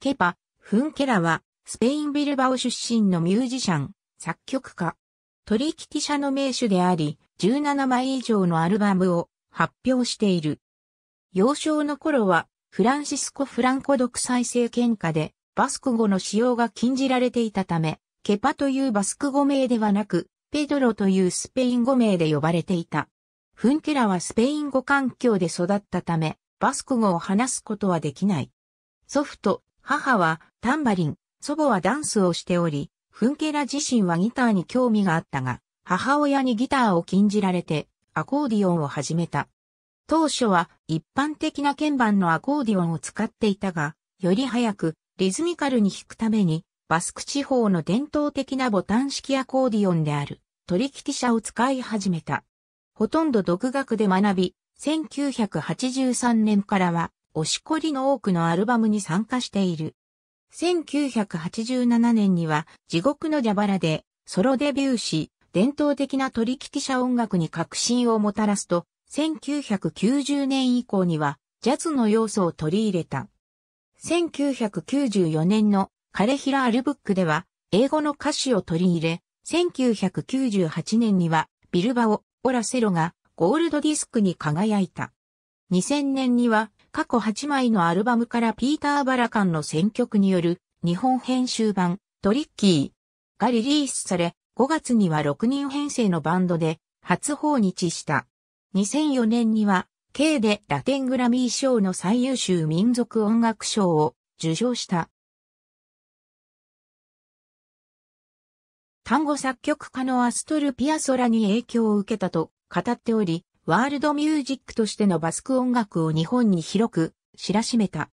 ケパ・フンケラは、スペインビルバオ出身のミュージシャン、作曲家。取引者の名手であり、17枚以上のアルバムを発表している。幼少の頃は、フランシスコ・フランコ独裁政権下で、バスク語の使用が禁じられていたため、ケパというバスク語名ではなく、ペドロというスペイン語名で呼ばれていた。フンケラはスペイン語環境で育ったため、バスク語を話すことはできない。祖父と母はタンバリン、祖母はダンスをしており、フンケラ自身はギターに興味があったが、母親にギターを禁じられて、アコーディオンを始めた。当初は一般的な鍵盤のアコーディオンを使っていたが、より早くリズミカルに弾くために、バスク地方の伝統的なボタン式アコーディオンであるトリキティ社を使い始めた。ほとんど独学で学び、1983年からは押しこりの多くのアルバムに参加している。1987年には地獄の蛇腹でソロデビューし、伝統的な取引者音楽に革新をもたらすと、1990年以降にはジャズの要素を取り入れた。1994年のカレヒラ・アルブックでは英語の歌詞を取り入れ、1998年にはビルバオ・オラセロがゴールドディスクに輝いた。2000年には過去8枚のアルバムからピーター・バラカンの選曲による日本編集版トリッキーがリリースされ、5月には6人編成のバンドで初訪日した。2004年には、K でラテングラミー賞の最優秀民族音楽賞を受賞した。単語作曲家のアストル・ピアソラに影響を受けたと語っており、ワールドミュージックとしてのバスク音楽を日本に広く知らしめた。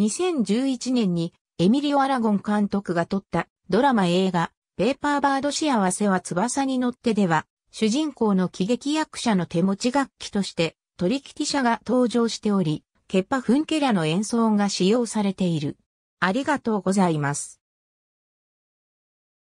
2011年にエミリオ・アラゴン監督が撮ったドラマ映画ペーパーバード幸せは翼に乗ってでは主人公の喜劇役者の手持ち楽器としてトリキティ社が登場しており、ケッパ・フンケラの演奏が使用されている。ありがとうございます。